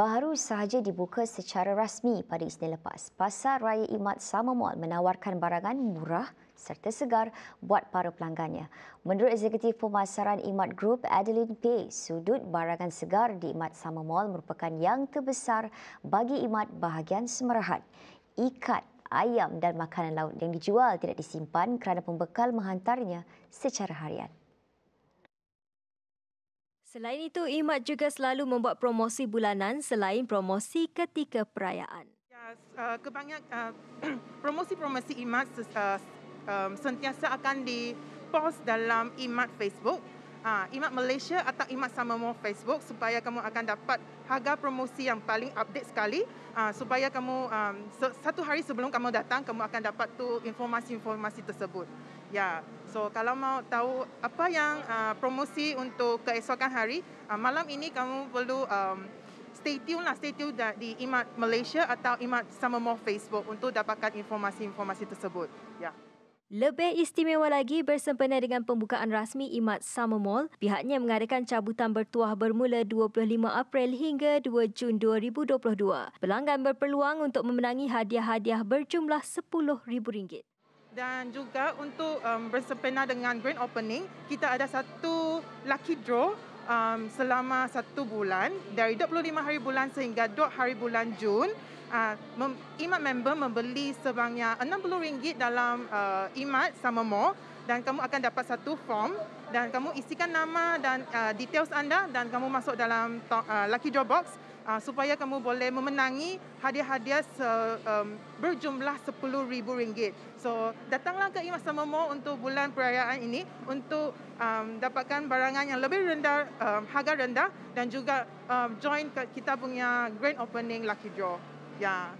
baru sahaja dibuka secara rasmi pada Isnin lepas. Pasar Raya Imat Sama Mall menawarkan barangan murah serta segar buat para pelanggannya. Menurut eksekutif pemasaran Imat Group Adeline Pei, sudut barangan segar di Imat Sama Mall merupakan yang terbesar bagi Imat bahagian Semerahat. Ikat, ayam dan makanan laut yang dijual tidak disimpan kerana pembekal menghantarnya secara harian. Selain itu, Imad juga selalu membuat promosi bulanan selain promosi ketika perayaan. Ya, eh, kebanyak yes, uh, uh, promosi-promosi Imad uh, um, sentiasa akan di post dalam Imad Facebook ha, Imat Malaysia atau Imat Sama More Facebook supaya kamu akan dapat harga promosi yang paling update sekali ha, supaya kamu um, so, satu hari sebelum kamu datang kamu akan dapat tu informasi-informasi tersebut. Ya, so kalau mau tahu apa yang uh, promosi untuk keesokan hari uh, malam ini kamu perlu um, stay tune lah, stay tune di Imat Malaysia atau Imat Sama More Facebook untuk dapatkan informasi-informasi tersebut. Ya. Yeah. Lebih istimewa lagi bersempena dengan pembukaan rasmi Imad Summer Mall, pihaknya mengadakan cabutan bertuah bermula 25 April hingga 2 Jun 2022. Pelanggan berpeluang untuk memenangi hadiah-hadiah berjumlah rm ringgit. Dan juga untuk um, bersempena dengan grand opening, kita ada satu lucky draw um, selama satu bulan dari 25 hari bulan sehingga 2 hari bulan Jun. Ah, imat member membeli sebanyak RM60 dalam imat eh, sama mall dan kamu akan dapat satu form dan kamu isikan nama dan eh, details anda dan kamu masuk dalam eh, lucky draw box ah, supaya kamu boleh memenangi hadiah-hadiah se- um, berjumlah RM10,000. So datanglah ke imat sama mall untuk bulan perayaan ini untuk dapatkan barangan yang lebih rendah, harga rendah dan juga join kita punya grand opening lucky draw. Ya.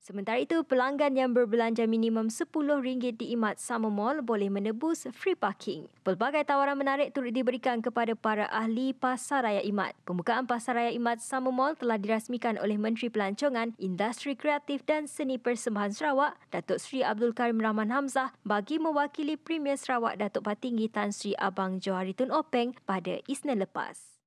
Sementara itu, pelanggan yang berbelanja minimum RM10 di Imat Summer Mall boleh menebus free parking. Pelbagai tawaran menarik turut diberikan kepada para ahli Pasar Raya Imat. Pembukaan Pasar Raya Imat Summer Mall telah dirasmikan oleh Menteri Pelancongan, Industri Kreatif dan Seni Persembahan Sarawak, Datuk Seri Abdul Karim Rahman Hamzah bagi mewakili Premier Sarawak Datuk Patinggi Tan Sri Abang Johari Tun Openg pada Isnin lepas.